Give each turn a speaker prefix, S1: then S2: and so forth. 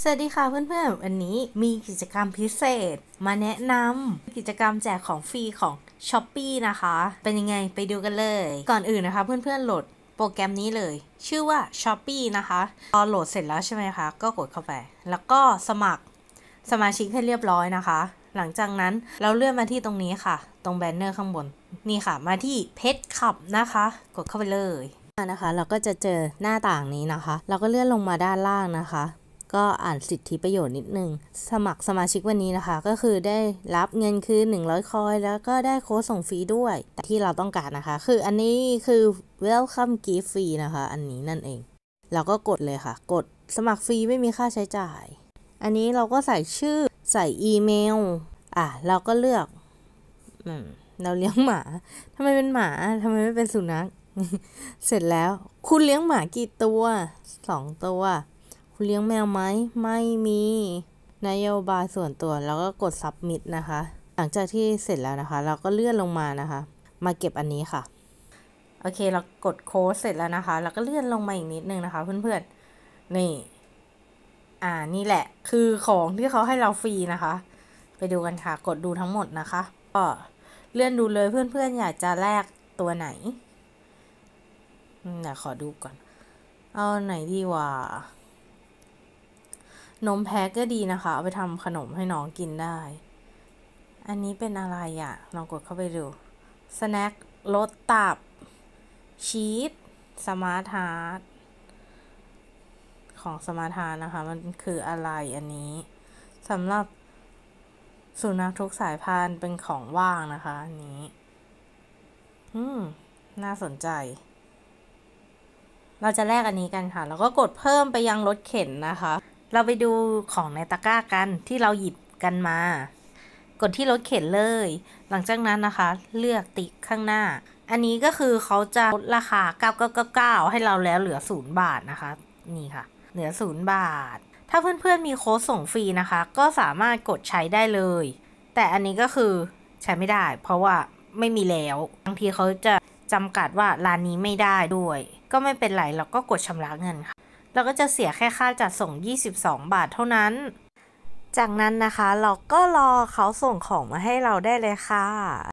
S1: สวัสดีค่ะเพื่อนๆวันนี้มีกิจกรรมพิเศษมาแนะนำกิจกรรมแจกของฟรีของ s h อ p e e นะคะ เป็นยังไง ไปดูกันเลย ก่อนอื่นนะคะ เพื่อนๆโหลดโปรแกรมนี้เลย ชื่อว่า s h อ p e e นะคะพอโหลดเสร็จแล้วใช่ไหมคะ ก็กดเข้าไป แล้วก็สมัครสมาชิกให้เรียบร้อยนะคะ หลังจากนั้นเราเลื่อนมาที่ตรงนี้ค่ะ ตรงแบนเนอร์ข้างบนนี่ค่ะมาที่เพจขับนะคะกดเข้าไปเลยนะคะ เราก็จะเจอหน้าต่างนี้นะคะ เราก็เลื่อนลงมาด้านล่างนะคะก็อ่านสิทธิประโยชน์นิดนึง สมัครสมาชิกวันนี้นะคะ ก็คือได้รับเงินคือ100 คอย แล้วก็ได้โค้ดส่งฟรีด้วย แต่ที่เราต้องการนะคะ คืออันนี้คือ welcome gift ฟรีนะคะ อันนี้นั่นเอง เราก็กดเลยค่ะ กดสมัครฟรีไม่มีค่าใช้จ่าย อันนี้เราก็ใส่ชื่อใส่อีเมล อ่ะ เราก็เลือกเราเลี้ยงหมาทำไมเป็นหมาทำไมไม่เป็นสุนัขเสร็จแล้ว คุณเลี้ยงหมากี่ตัวสองตัวเลี้ยงแมวไหม ไม่มี นโยบายส่วนตัว แล้วก็กด submit นะคะ หลังจากที่เสร็จแล้วนะคะ เราก็เลื่อนลงมานะคะ มาเก็บอันนี้ค่ะ โอเค เรากดโค้ดเสร็จแล้วนะคะ แล้วก็เลื่อนลงมาอีกนิดนึงนะคะเพื่อนๆนี่ อ่านี่แหละ คือของที่เขาให้เราฟรีนะคะ ไปดูกันค่ะ กดดูทั้งหมดนะคะ ก็เลื่อนดูเลยเพื่อนๆ อยากจะแลกตัวไหนเดี๋ยวขอดูก่อน เอาไหนดีวะนมแพ้ก็ดีนะคะ เอาไปทำขนมให้น้องกินได้ อันนี้เป็นอะไรอะ่ะลองกดเข้าไปดู สแน็ครสตับ ชีสสมาร์ทฮาร์ดของสมาร์ทฮาร์ดนะคะ มันคืออะไรอันนี้ สำหรับ สุนัขทุกสายพันธุ์เป็นของว่างนะคะ อันนี้ อืม น่าสนใจ เราจะแลกอันนี้กันค่ะ แล้วก็กดเพิ่มไปยังรถเข็นนะคะเราไปดูของในตะกร้ากันที่เราหยิบกันมา กดที่รถเข็นเลย หลังจากนั้นนะคะ เลือกติ๊กข้างหน้า อันนี้ก็คือเขาจะลดราคา9999ให้เราแล้วเหลือ0บาทนะคะนี่ค่ะ เหลือ0บาท ถ้าเพื่อนๆมีโค้ดส่งฟรีนะคะ ก็สามารถกดใช้ได้เลย แต่อันนี้ก็คือใช้ไม่ได้ เพราะว่าไม่มีแล้วบางทีเขาจะจำกัดว่าร้านนี้ไม่ได้ด้วย ก็ไม่เป็นไรเราก็กดชำระเงินค่ะเราก็จะเสียแค่ค่าจัดส่ง 22 บาทเท่านั้น จากนั้นนะคะเราก็รอเขาส่งของมาให้เราได้เลยค่ะ